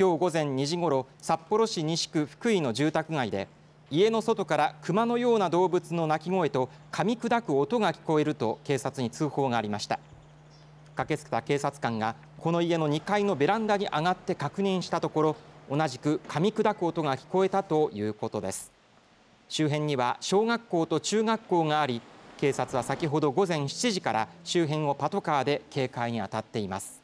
今日午前2時ごろ札幌市西区福井の住宅街で家の外から熊のような動物の鳴き声と噛み砕く音が聞こえると警察に通報がありました駆けつけた警察官がこの家の2階のベランダに上がって確認したところ同じく噛み砕く音が聞こえたということです周辺には小学校と中学校があり警察は先ほど午前7時から周辺をパトカーで警戒に当たっています